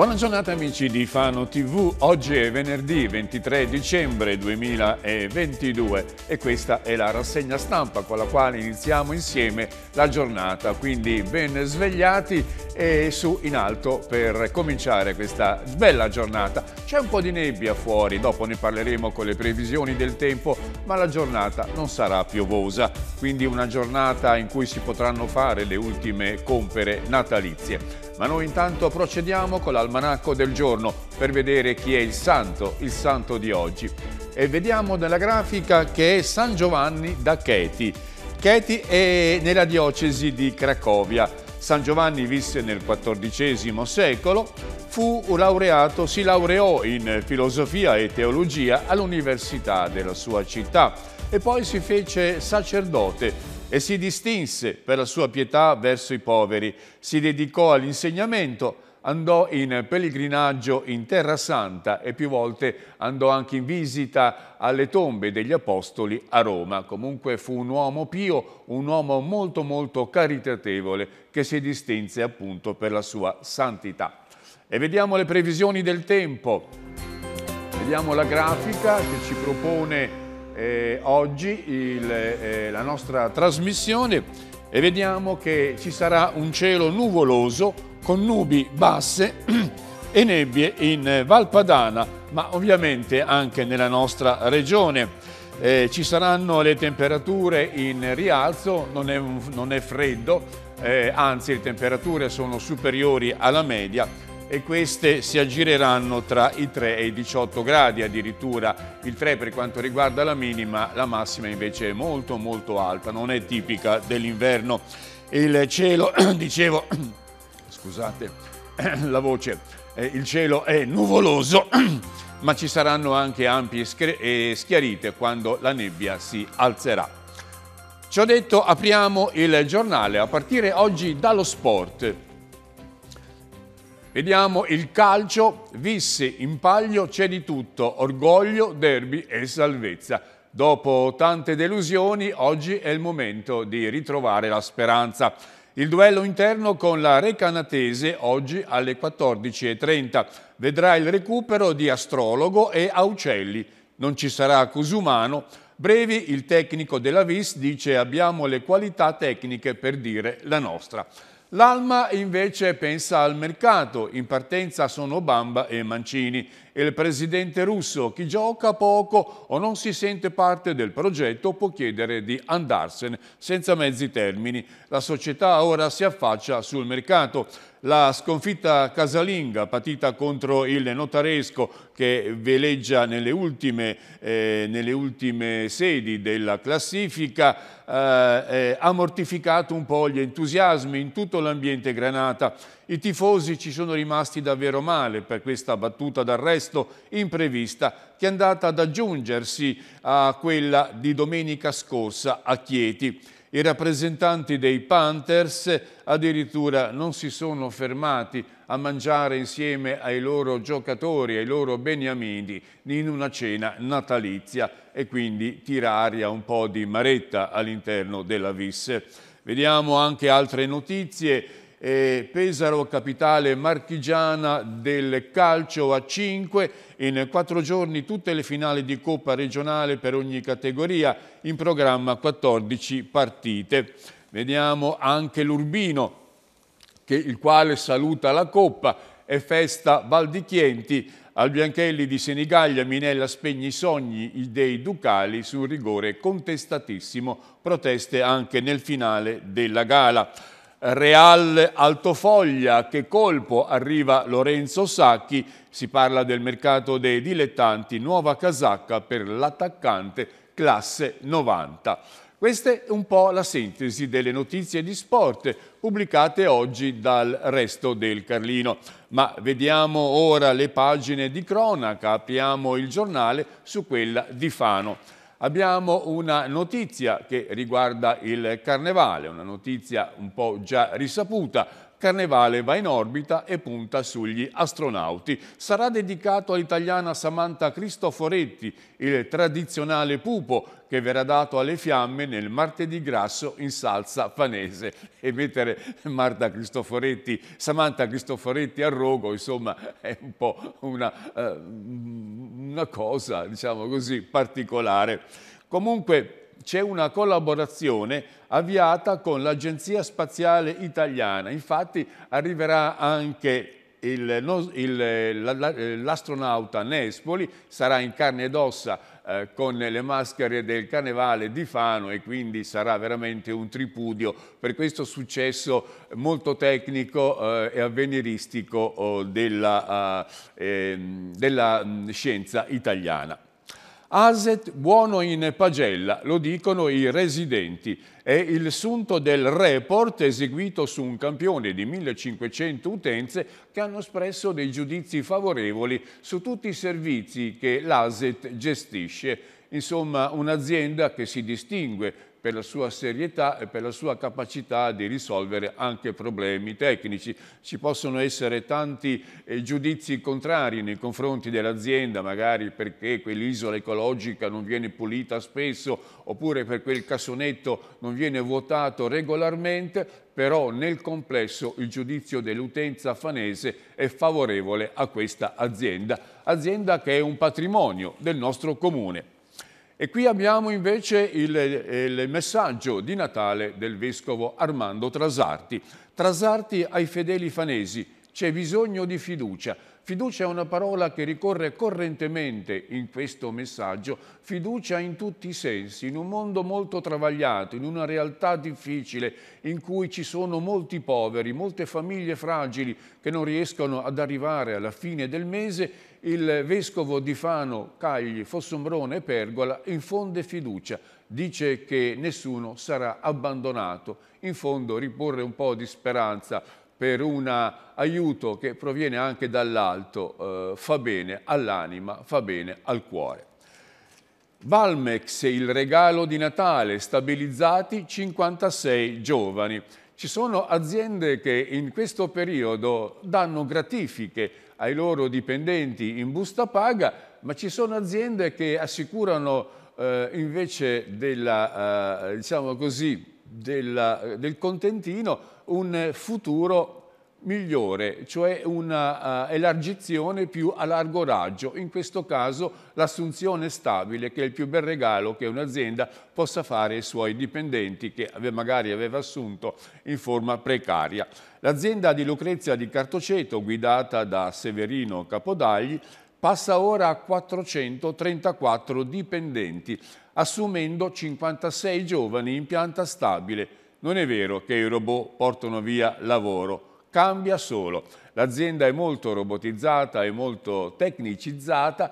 Buona giornata amici di Fano TV, oggi è venerdì 23 dicembre 2022 e questa è la rassegna stampa con la quale iniziamo insieme la giornata, quindi ben svegliati e su in alto per cominciare questa bella giornata. C'è un po' di nebbia fuori, dopo ne parleremo con le previsioni del tempo, ma la giornata non sarà piovosa, quindi una giornata in cui si potranno fare le ultime compere natalizie. Ma noi intanto procediamo con l'almanacco del giorno per vedere chi è il santo, il santo di oggi. E vediamo nella grafica che è San Giovanni da Cheti. Cheti è nella diocesi di Cracovia. San Giovanni visse nel XIV secolo, fu laureato, si laureò in filosofia e teologia all'università della sua città e poi si fece sacerdote e si distinse per la sua pietà verso i poveri, si dedicò all'insegnamento, andò in pellegrinaggio in Terra Santa e più volte andò anche in visita alle tombe degli Apostoli a Roma. Comunque fu un uomo pio, un uomo molto molto caritatevole che si distinse appunto per la sua santità. E vediamo le previsioni del tempo. Vediamo la grafica che ci propone eh, oggi il, eh, la nostra trasmissione e vediamo che ci sarà un cielo nuvoloso con nubi basse e nebbie in Valpadana, ma ovviamente anche nella nostra regione. Eh, ci saranno le temperature in rialzo, non è, non è freddo, eh, anzi le temperature sono superiori alla media, e queste si aggireranno tra i 3 e i 18 gradi addirittura il 3 per quanto riguarda la minima la massima invece è molto molto alta non è tipica dell'inverno il cielo dicevo scusate la voce eh, il cielo è nuvoloso ma ci saranno anche ampie e schiarite quando la nebbia si alzerà Ciò detto apriamo il giornale a partire oggi dallo sport Vediamo il calcio, visse in paglio c'è di tutto, orgoglio, derby e salvezza. Dopo tante delusioni, oggi è il momento di ritrovare la speranza. Il duello interno con la Recanatese oggi alle 14.30 vedrà il recupero di Astrologo e Aucelli. Non ci sarà Cusumano. Brevi, il tecnico della VIS dice abbiamo le qualità tecniche per dire la nostra. L'Alma invece pensa al mercato, in partenza sono Bamba e Mancini e il presidente russo, chi gioca poco o non si sente parte del progetto, può chiedere di andarsene senza mezzi termini. La società ora si affaccia sul mercato. La sconfitta casalinga patita contro il notaresco che veleggia nelle ultime, eh, nelle ultime sedi della classifica eh, eh, ha mortificato un po' gli entusiasmi in tutto l'ambiente Granata. I tifosi ci sono rimasti davvero male per questa battuta d'arresto presto imprevista che è andata ad aggiungersi a quella di domenica scorsa a Chieti. I rappresentanti dei Panthers addirittura non si sono fermati a mangiare insieme ai loro giocatori, ai loro beniamini, in una cena natalizia e quindi tirare aria un po' di maretta all'interno della Vis. Vediamo anche altre notizie eh, Pesaro, capitale marchigiana del calcio a 5, in quattro giorni tutte le finali di Coppa regionale per ogni categoria, in programma 14 partite. Vediamo anche l'Urbino, il quale saluta la Coppa, è festa Val di Chienti, al Bianchelli di Senigallia Minella spegne i sogni dei Ducali su un rigore contestatissimo, proteste anche nel finale della gala. Real Altofoglia, che colpo arriva Lorenzo Sacchi, si parla del mercato dei dilettanti, nuova casacca per l'attaccante classe 90. Questa è un po' la sintesi delle notizie di sport pubblicate oggi dal resto del Carlino. Ma vediamo ora le pagine di cronaca, apriamo il giornale su quella di Fano. Abbiamo una notizia che riguarda il carnevale, una notizia un po' già risaputa, Carnevale va in orbita e punta sugli astronauti. Sarà dedicato all'italiana Samantha Cristoforetti, il tradizionale pupo che verrà dato alle fiamme nel martedì grasso in salsa fanese. E mettere Marta Cristoforetti, Samantha Cristoforetti a rogo, insomma, è un po' una, eh, una cosa, diciamo così, particolare. Comunque c'è una collaborazione avviata con l'Agenzia Spaziale Italiana. Infatti arriverà anche l'astronauta Nespoli, sarà in carne ed ossa eh, con le maschere del carnevale di Fano e quindi sarà veramente un tripudio per questo successo molto tecnico eh, e avveniristico oh, della, eh, ehm, della mm, scienza italiana. Aset buono in pagella, lo dicono i residenti. È il sunto del report eseguito su un campione di 1500 utenze che hanno espresso dei giudizi favorevoli su tutti i servizi che l'Aset gestisce. Insomma, un'azienda che si distingue per la sua serietà e per la sua capacità di risolvere anche problemi tecnici. Ci possono essere tanti eh, giudizi contrari nei confronti dell'azienda, magari perché quell'isola ecologica non viene pulita spesso oppure perché quel cassonetto non viene vuotato regolarmente, però nel complesso il giudizio dell'utenza fanese è favorevole a questa azienda, azienda che è un patrimonio del nostro comune. E qui abbiamo invece il, il, messaggio di Natale del vescovo Armando Trasarti. Trasarti ai fedeli fanesi, c'è bisogno di fiducia. Fiducia è una parola che ricorre correntemente in questo messaggio, fiducia in tutti i sensi, in un mondo molto travagliato, in una realtà difficile, in cui ci sono molti poveri, molte famiglie fragili che non riescono ad arrivare alla fine del mese il vescovo di Fano, Cagli, Fossombrone e Pergola infonde fiducia, dice che nessuno sarà abbandonato. In fondo riporre un po' di speranza per un aiuto che proviene anche dall'alto, eh, fa bene all'anima, fa bene al cuore. Valmex, il regalo di Natale, stabilizzati 56 giovani. Ci sono aziende che in questo periodo danno gratifiche ai loro dipendenti in busta paga, ma ci sono aziende che assicurano eh, invece della, eh, diciamo così, della, del contentino un futuro migliore, cioè un'elargizione eh, uh, più a largo raggio, in questo caso l'assunzione stabile che è il più bel regalo che un'azienda possa fare ai suoi dipendenti che magari aveva assunto in forma precaria. L'azienda di Lucrezia di Cartoceto, guidata da Severino Capodagli, passa ora a 434 dipendenti, assumendo 56 giovani in pianta stabile. Non è vero che i robot portano via lavoro, Cambia solo. L'azienda è molto robotizzata, è molto tecnicizzata,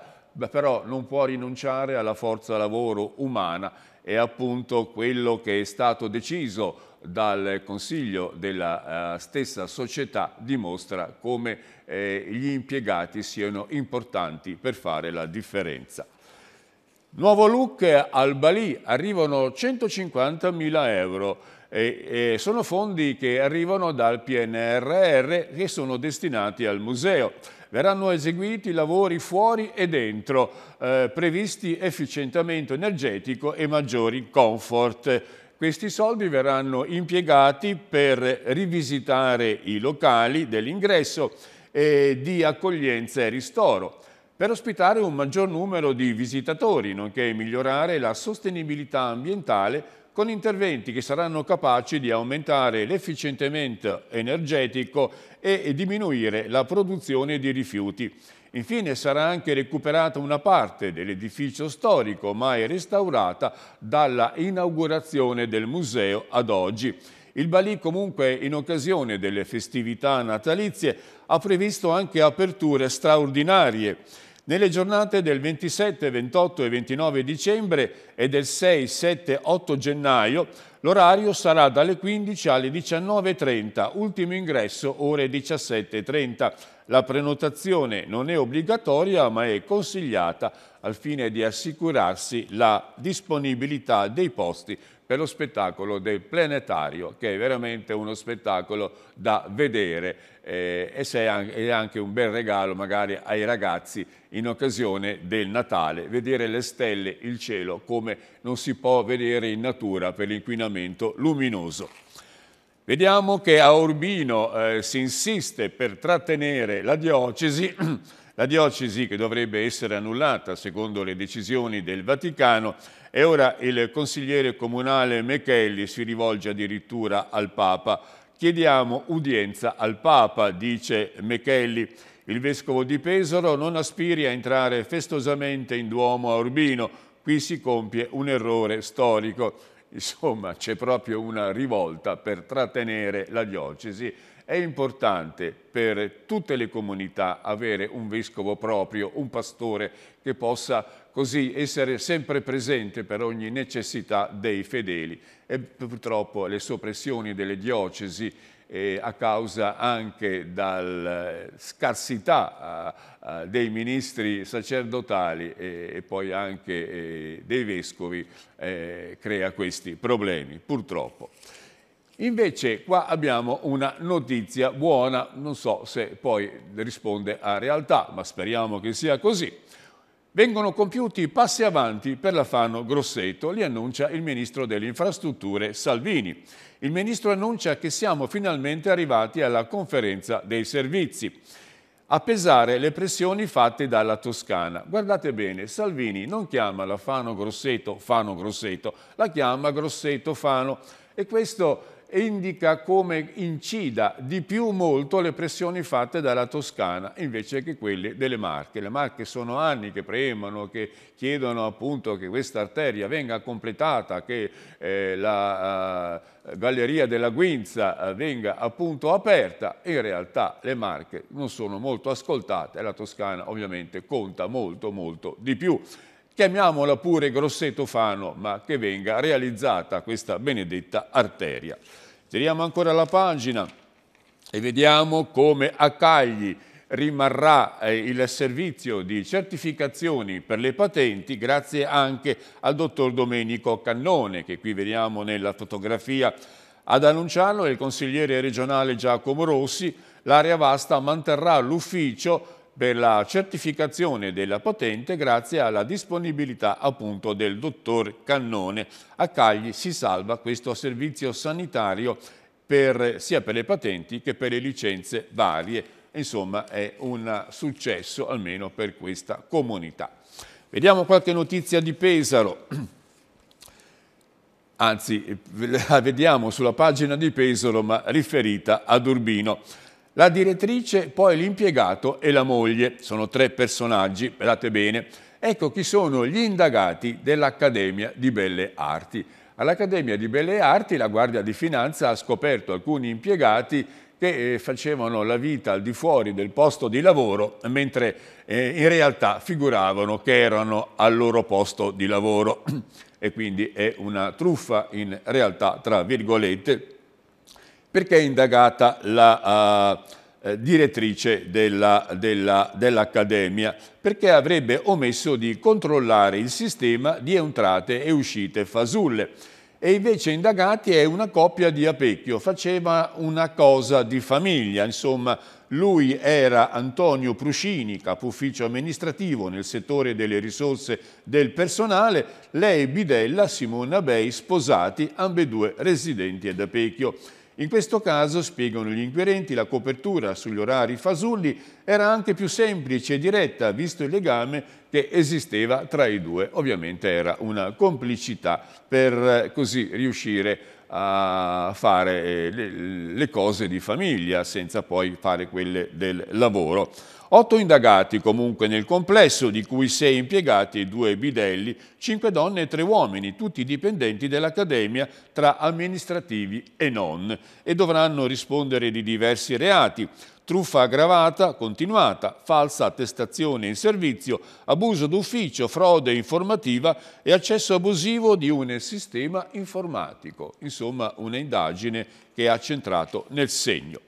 però non può rinunciare alla forza lavoro umana. È appunto quello che è stato deciso dal Consiglio della eh, stessa società dimostra come eh, gli impiegati siano importanti per fare la differenza. Nuovo look al Bali arrivano 150.000 euro e, e sono fondi che arrivano dal PNRR che sono destinati al museo verranno eseguiti lavori fuori e dentro, eh, previsti efficientamento energetico e maggiori comfort. Questi soldi verranno impiegati per rivisitare i locali dell'ingresso e di accoglienza e ristoro, per ospitare un maggior numero di visitatori, nonché migliorare la sostenibilità ambientale con interventi che saranno capaci di aumentare l'efficientamento energetico e diminuire la produzione di rifiuti. Infine sarà anche recuperata una parte dell'edificio storico mai restaurata dalla inaugurazione del museo ad oggi. Il Bali comunque in occasione delle festività natalizie ha previsto anche aperture straordinarie nelle giornate del 27, 28 e 29 dicembre e del 6, 7, 8 gennaio l'orario sarà dalle 15 alle 19.30, ultimo ingresso ore 17.30. La prenotazione non è obbligatoria ma è consigliata al fine di assicurarsi la disponibilità dei posti per lo spettacolo del planetario, che è veramente uno spettacolo da vedere eh, e se è anche un bel regalo magari ai ragazzi in occasione del Natale, vedere le stelle, il cielo, come non si può vedere in natura per l'inquinamento luminoso. Vediamo che a Urbino eh, si insiste per trattenere la diocesi, la diocesi che dovrebbe essere annullata secondo le decisioni del Vaticano, e ora il consigliere comunale Mechelli si rivolge addirittura al Papa Chiediamo udienza al Papa, dice Mechelli. Il vescovo di Pesaro non aspiri a entrare festosamente in Duomo a Urbino. Qui si compie un errore storico. Insomma, c'è proprio una rivolta per trattenere la diocesi. È importante per tutte le comunità avere un vescovo proprio, un pastore che possa così essere sempre presente per ogni necessità dei fedeli. E purtroppo le soppressioni delle diocesi eh, a causa anche della eh, scarsità eh, dei ministri sacerdotali eh, e poi anche eh, dei vescovi eh, crea questi problemi, purtroppo. Invece qua abbiamo una notizia buona, non so se poi risponde a realtà, ma speriamo che sia così. Vengono compiuti passi avanti per la Fano Grosseto, li annuncia il ministro delle Infrastrutture Salvini. Il ministro annuncia che siamo finalmente arrivati alla conferenza dei servizi a pesare le pressioni fatte dalla Toscana. Guardate bene, Salvini non chiama la Fano Grosseto Fano Grosseto, la chiama Grosseto Fano e questo indica come incida di più molto le pressioni fatte dalla Toscana invece che quelle delle Marche. Le Marche sono anni che premono, che chiedono appunto che questa arteria venga completata, che eh, la eh, galleria della Guinza eh, venga appunto aperta. In realtà le Marche non sono molto ascoltate e la Toscana ovviamente conta molto molto di più chiamiamola pure Grosseto Fano, ma che venga realizzata questa benedetta arteria. Tiriamo ancora la pagina e vediamo come a Cagli rimarrà eh, il servizio di certificazioni per le patenti grazie anche al dottor Domenico Cannone che qui vediamo nella fotografia ad annunciarlo è il consigliere regionale Giacomo Rossi l'area vasta manterrà l'ufficio per la certificazione della patente grazie alla disponibilità appunto del dottor Cannone. A Cagli si salva questo servizio sanitario per, sia per le patenti che per le licenze varie. Insomma è un successo almeno per questa comunità. Vediamo qualche notizia di Pesaro. Anzi, la vediamo sulla pagina di Pesaro ma riferita ad Urbino. La direttrice, poi l'impiegato e la moglie, sono tre personaggi, guardate bene. Ecco chi sono gli indagati dell'Accademia di Belle Arti. All'Accademia di Belle Arti la Guardia di Finanza ha scoperto alcuni impiegati che eh, facevano la vita al di fuori del posto di lavoro, mentre eh, in realtà figuravano che erano al loro posto di lavoro. E quindi è una truffa in realtà, tra virgolette, perché è indagata la uh, direttrice dell'Accademia, dell perché avrebbe omesso di controllare il sistema di entrate e uscite fasulle. E invece indagati è una coppia di Apecchio, faceva una cosa di famiglia, insomma lui era Antonio Pruscini, capo ufficio amministrativo nel settore delle risorse del personale, lei Bidella, Simona Bei, sposati, ambedue residenti ad Apecchio. In questo caso, spiegano gli inquirenti, la copertura sugli orari fasulli era anche più semplice e diretta, visto il legame che esisteva tra i due. Ovviamente era una complicità per eh, così riuscire a a fare eh, le cose di famiglia senza poi fare quelle del lavoro. Otto indagati comunque nel complesso, di cui sei impiegati e due bidelli, cinque donne e tre uomini, tutti dipendenti dell'Accademia tra amministrativi e non, e dovranno rispondere di diversi reati truffa aggravata, continuata, falsa attestazione in servizio, abuso d'ufficio, frode informativa e accesso abusivo di un sistema informatico. Insomma, un'indagine che ha centrato nel segno.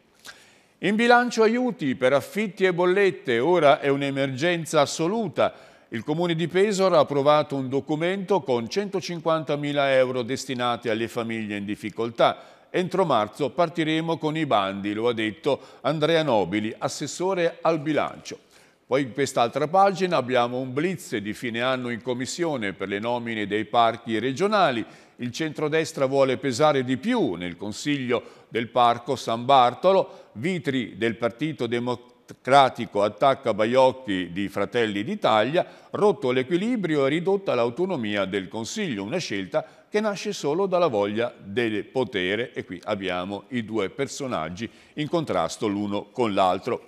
In bilancio aiuti per affitti e bollette, ora è un'emergenza assoluta. Il Comune di Pesaro ha approvato un documento con 150.000 euro destinati alle famiglie in difficoltà Entro marzo partiremo con i bandi, lo ha detto Andrea Nobili, assessore al bilancio. Poi in quest'altra pagina abbiamo un blitz di fine anno in commissione per le nomine dei parchi regionali. Il centrodestra vuole pesare di più nel Consiglio del Parco San Bartolo. Vitri del Partito Democratico. Cratico attacca Baiocchi di Fratelli d'Italia, rotto l'equilibrio e ridotta l'autonomia del Consiglio, una scelta che nasce solo dalla voglia del potere e qui abbiamo i due personaggi in contrasto l'uno con l'altro.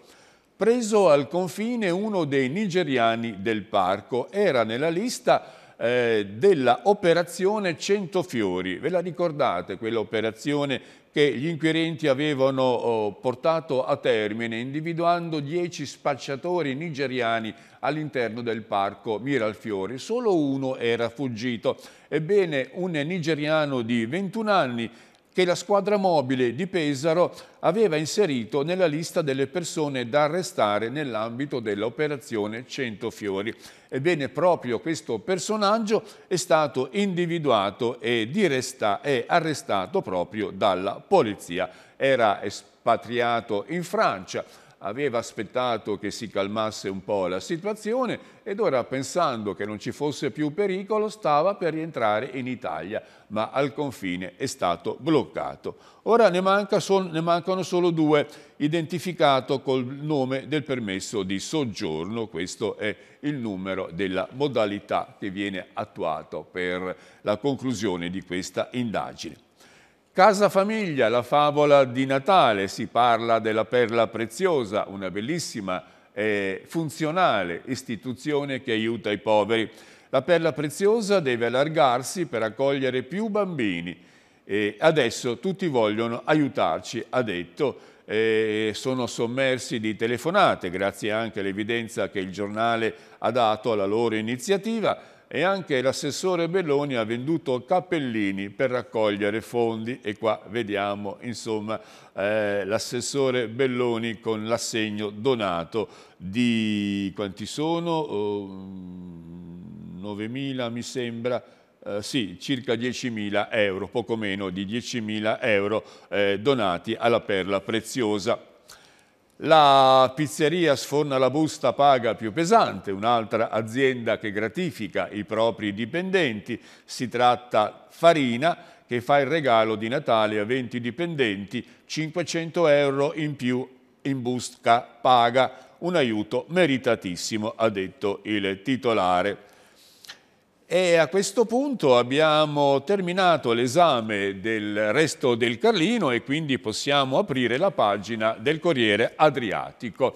Preso al confine uno dei nigeriani del parco, era nella lista eh, della operazione Centofiori. Ve la ricordate quell'operazione che gli inquirenti avevano oh, portato a termine individuando dieci spacciatori nigeriani all'interno del parco Miralfiori. Solo uno era fuggito. Ebbene, un nigeriano di 21 anni che la squadra mobile di Pesaro aveva inserito nella lista delle persone da arrestare nell'ambito dell'operazione 100 Fiori. Ebbene, proprio questo personaggio è stato individuato e è arrestato proprio dalla polizia. Era espatriato in Francia, aveva aspettato che si calmasse un po' la situazione ed ora pensando che non ci fosse più pericolo stava per rientrare in Italia, ma al confine è stato bloccato. Ora ne, manca sol ne mancano solo due, identificato col nome del permesso di soggiorno, questo è il numero della modalità che viene attuato per la conclusione di questa indagine. Casa Famiglia, la favola di Natale, si parla della perla preziosa, una bellissima e funzionale istituzione che aiuta i poveri. La perla preziosa deve allargarsi per accogliere più bambini e adesso tutti vogliono aiutarci, ha detto. E sono sommersi di telefonate, grazie anche all'evidenza che il giornale ha dato alla loro iniziativa e anche l'assessore Belloni ha venduto cappellini per raccogliere fondi e qua vediamo insomma eh, l'assessore Belloni con l'assegno donato di quanti sono? Oh, 9.000 mm, mi sembra Uh, sì, circa 10.000 euro, poco meno di 10.000 euro eh, donati alla perla preziosa. La pizzeria sforna la busta paga più pesante, un'altra azienda che gratifica i propri dipendenti. Si tratta Farina che fa il regalo di Natale a 20 dipendenti, 500 euro in più in busta paga, un aiuto meritatissimo, ha detto il titolare. E a questo punto abbiamo terminato l'esame del resto del Carlino e quindi possiamo aprire la pagina del Corriere Adriatico.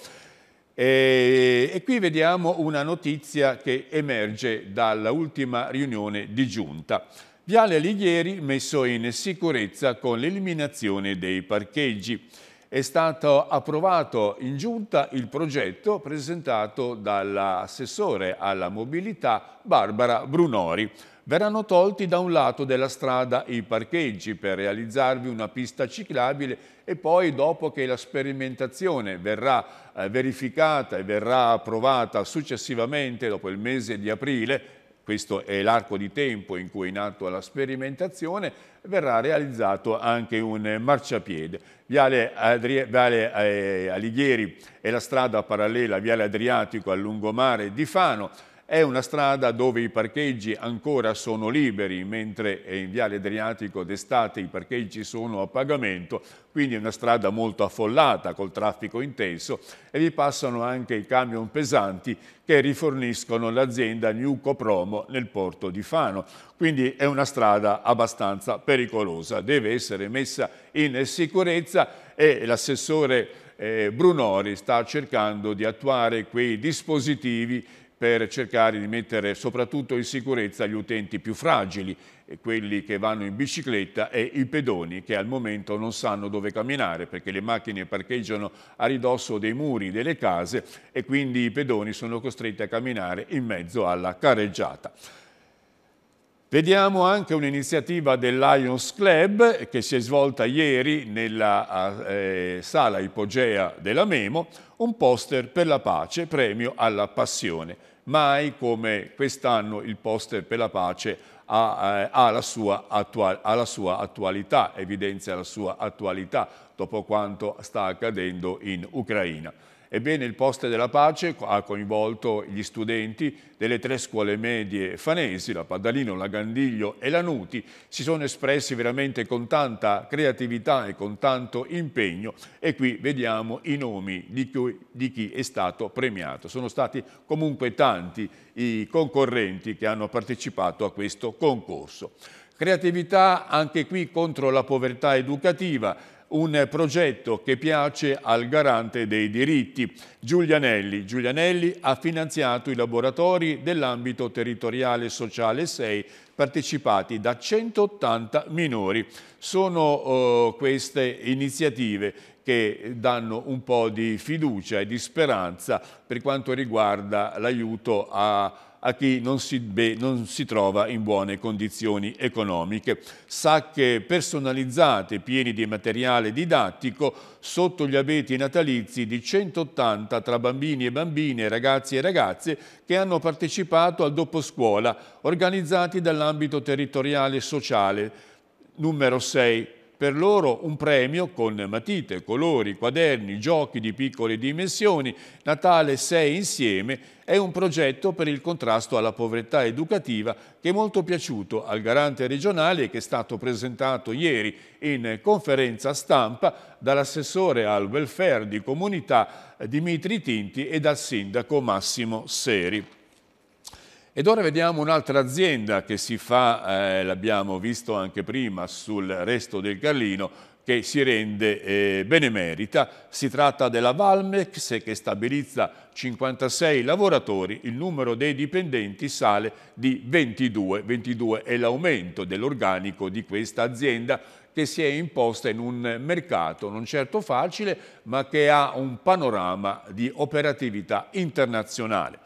E, e qui vediamo una notizia che emerge dall'ultima riunione di giunta. Viale Alighieri messo in sicurezza con l'eliminazione dei parcheggi è stato approvato in giunta il progetto presentato dall'assessore alla mobilità Barbara Brunori. Verranno tolti da un lato della strada i parcheggi per realizzarvi una pista ciclabile e poi dopo che la sperimentazione verrà eh, verificata e verrà approvata successivamente dopo il mese di aprile questo è l'arco di tempo in cui è in atto la sperimentazione, verrà realizzato anche un marciapiede. Viale, Adri Viale eh, Alighieri è la strada parallela Viale Adriatico al lungomare di Fano, è una strada dove i parcheggi ancora sono liberi, mentre in Viale Adriatico d'estate i parcheggi sono a pagamento, quindi è una strada molto affollata col traffico intenso e vi passano anche i camion pesanti che riforniscono l'azienda New Copromo nel porto di Fano. Quindi è una strada abbastanza pericolosa, deve essere messa in sicurezza e l'assessore eh, Brunori sta cercando di attuare quei dispositivi per cercare di mettere soprattutto in sicurezza gli utenti più fragili, eh, quelli che vanno in bicicletta e i pedoni che al momento non sanno dove camminare perché le macchine parcheggiano a ridosso dei muri delle case e quindi i pedoni sono costretti a camminare in mezzo alla carreggiata. Vediamo anche un'iniziativa del Lions Club che si è svolta ieri nella eh, sala ipogea della Memo, un poster per la pace, premio alla passione. Mai come quest'anno il poster per la pace ha, eh, ha, la sua ha la sua attualità, evidenzia la sua attualità dopo quanto sta accadendo in Ucraina. Ebbene, il poste della pace ha coinvolto gli studenti delle tre scuole medie fanesi, la Padalino, la Gandiglio e la Nuti, si sono espressi veramente con tanta creatività e con tanto impegno e qui vediamo i nomi di chi, di chi è stato premiato. Sono stati comunque tanti i concorrenti che hanno partecipato a questo concorso. Creatività anche qui contro la povertà educativa, un progetto che piace al garante dei diritti, Giulianelli. Giulianelli ha finanziato i laboratori dell'ambito territoriale sociale 6 partecipati da 180 minori. Sono eh, queste iniziative che danno un po' di fiducia e di speranza per quanto riguarda l'aiuto a a chi non si, beh, non si, trova in buone condizioni economiche. Sacche personalizzate pieni di materiale didattico sotto gli abeti natalizi di 180 tra bambini e bambine, ragazzi e ragazze che hanno partecipato al doposcuola organizzati dall'ambito territoriale e sociale numero 6 per loro un premio con matite, colori, quaderni, giochi di piccole dimensioni, Natale 6 insieme, è un progetto per il contrasto alla povertà educativa che è molto piaciuto al garante regionale e che è stato presentato ieri in conferenza stampa dall'assessore al welfare di comunità eh, Dimitri Tinti e dal sindaco Massimo Seri. Ed ora vediamo un'altra azienda che si fa, eh, l'abbiamo visto anche prima, sul resto del Carlino, che si rende eh, benemerita. Si tratta della Valmex che stabilizza 56 lavoratori, il numero dei dipendenti sale di 22, 22 è l'aumento dell'organico di questa azienda che si è imposta in un mercato non certo facile ma che ha un panorama di operatività internazionale.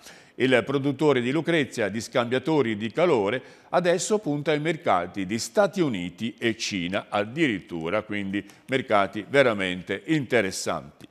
Il produttore di Lucrezia di scambiatori di calore adesso punta ai mercati di Stati Uniti e Cina, addirittura quindi mercati veramente interessanti.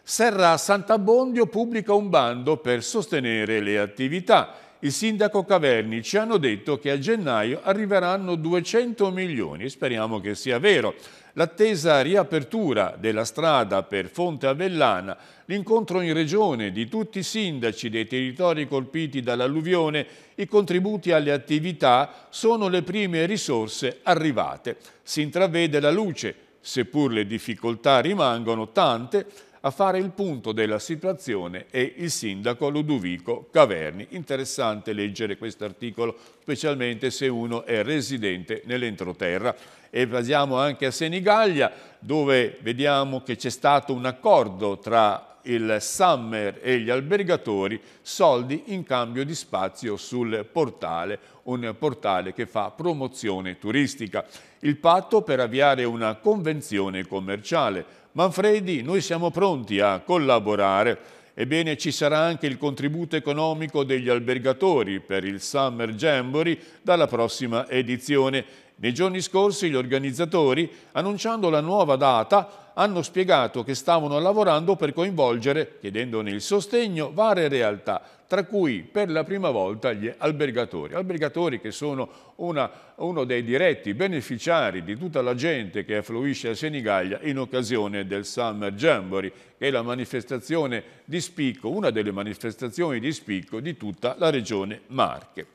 Serra Sant'Abbondio pubblica un bando per sostenere le attività. Il sindaco Caverni ci hanno detto che a gennaio arriveranno 200 milioni, speriamo che sia vero l'attesa riapertura della strada per Fonte Avellana, l'incontro in regione di tutti i sindaci dei territori colpiti dall'alluvione, i contributi alle attività sono le prime risorse arrivate. Si intravede la luce, seppur le difficoltà rimangono tante, a fare il punto della situazione è il sindaco Ludovico Caverni. Interessante leggere questo articolo, specialmente se uno è residente nell'entroterra e vasiamo anche a Senigallia dove vediamo che c'è stato un accordo tra il Summer e gli albergatori, soldi in cambio di spazio sul portale, un portale che fa promozione turistica. Il patto per avviare una convenzione commerciale. Manfredi, noi siamo pronti a collaborare. Ebbene, ci sarà anche il contributo economico degli albergatori per il Summer Jamboree dalla prossima edizione nei giorni scorsi gli organizzatori, annunciando la nuova data, hanno spiegato che stavano lavorando per coinvolgere, chiedendone il sostegno, varie realtà, tra cui per la prima volta gli albergatori. Albergatori che sono una, uno dei diretti beneficiari di tutta la gente che affluisce a Senigallia in occasione del Summer Jamboree, che è la manifestazione di spicco, una delle manifestazioni di spicco di tutta la regione Marche.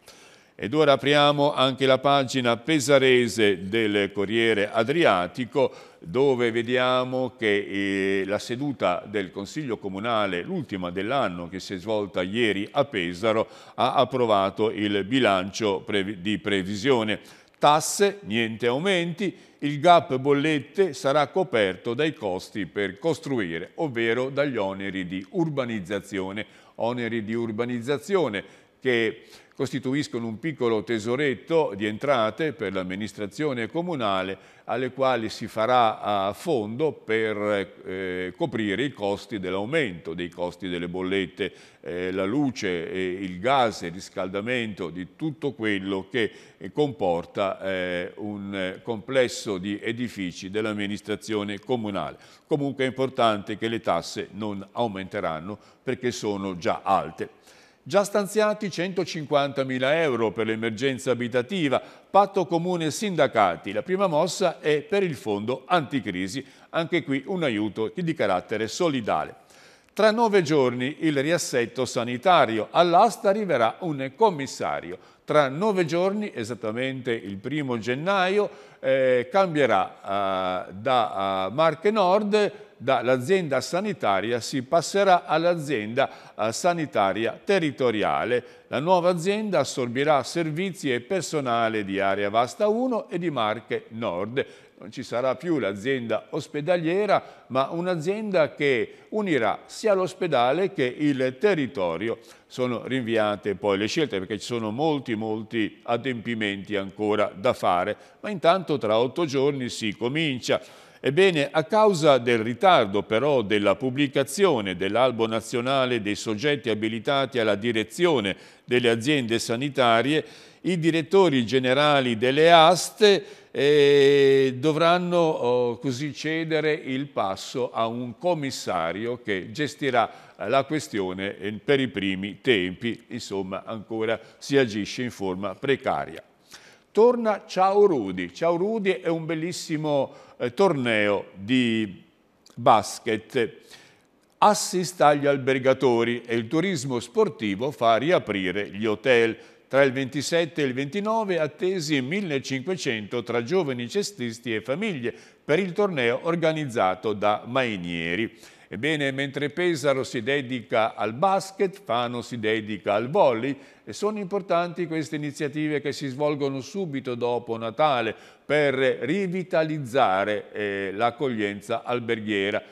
Ed ora apriamo anche la pagina pesarese del Corriere Adriatico dove vediamo che eh, la seduta del Consiglio Comunale, l'ultima dell'anno che si è svolta ieri a Pesaro, ha approvato il bilancio previ di previsione. Tasse, niente aumenti, il gap bollette sarà coperto dai costi per costruire, ovvero dagli oneri di urbanizzazione. Oneri di urbanizzazione che costituiscono un piccolo tesoretto di entrate per l'amministrazione comunale alle quali si farà a fondo per eh, coprire i costi dell'aumento dei costi delle bollette, eh, la luce, eh, il gas, il riscaldamento, di tutto quello che eh, comporta eh, un complesso di edifici dell'amministrazione comunale. Comunque è importante che le tasse non aumenteranno perché sono già alte. Già stanziati 150.000 euro per l'emergenza abitativa, patto comune sindacati. La prima mossa è per il fondo anticrisi, anche qui un aiuto di carattere solidale. Tra nove giorni il riassetto sanitario, all'asta arriverà un commissario. Tra nove giorni, esattamente il primo gennaio, eh, cambierà eh, da eh, Marche Nord dall'azienda sanitaria si passerà all'azienda eh, sanitaria territoriale. La nuova azienda assorbirà servizi e personale di Area Vasta 1 e di Marche Nord. Non ci sarà più l'azienda ospedaliera, ma un'azienda che unirà sia l'ospedale che il territorio. Sono rinviate poi le scelte perché ci sono molti, molti adempimenti ancora da fare, ma intanto tra otto giorni si comincia. Ebbene, a causa del ritardo però della pubblicazione dell'albo nazionale dei soggetti abilitati alla direzione delle aziende sanitarie, i direttori generali delle aste eh, dovranno oh, così cedere il passo a un commissario che gestirà la questione eh, per i primi tempi, insomma ancora si agisce in forma precaria. Torna Ciao Rudi. Ciao Rudi è un bellissimo eh, torneo di basket. Assist agli albergatori e il turismo sportivo fa riaprire gli hotel. Tra il 27 e il 29 attesi 1500 tra giovani cestisti e famiglie per il torneo organizzato da Mainieri. Ebbene, mentre Pesaro si dedica al basket, Fano si dedica al volley e sono importanti queste iniziative che si svolgono subito dopo Natale per rivitalizzare eh, l'accoglienza alberghiera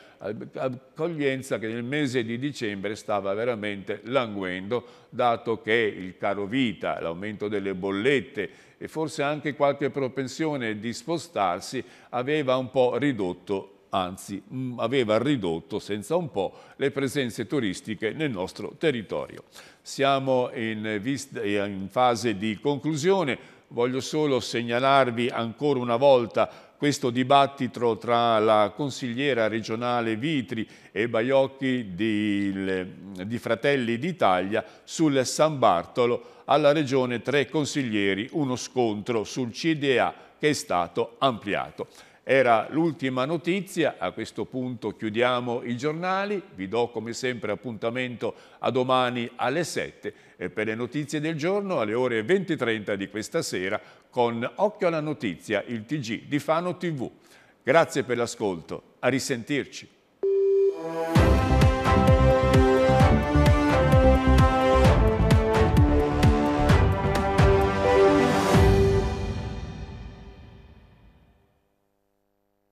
accoglienza che nel mese di dicembre stava veramente languendo, dato che il caro vita, l'aumento delle bollette e forse anche qualche propensione di spostarsi aveva un po' ridotto anzi mh, mm, aveva ridotto senza un po' le presenze turistiche nel nostro territorio. Siamo in, in fase di conclusione, voglio solo segnalarvi ancora una volta questo dibattito tra la consigliera regionale Vitri e Baiocchi di, di Fratelli d'Italia sul San Bartolo, alla regione tre consiglieri, uno scontro sul CDA che è stato ampliato. Era l'ultima notizia, a questo punto chiudiamo i giornali, vi do come sempre appuntamento a domani alle 7 e eh, per le notizie del giorno alle ore 20.30 di questa sera con Occhio alla Notizia, il TG di Fano TV. Grazie per l'ascolto, a risentirci.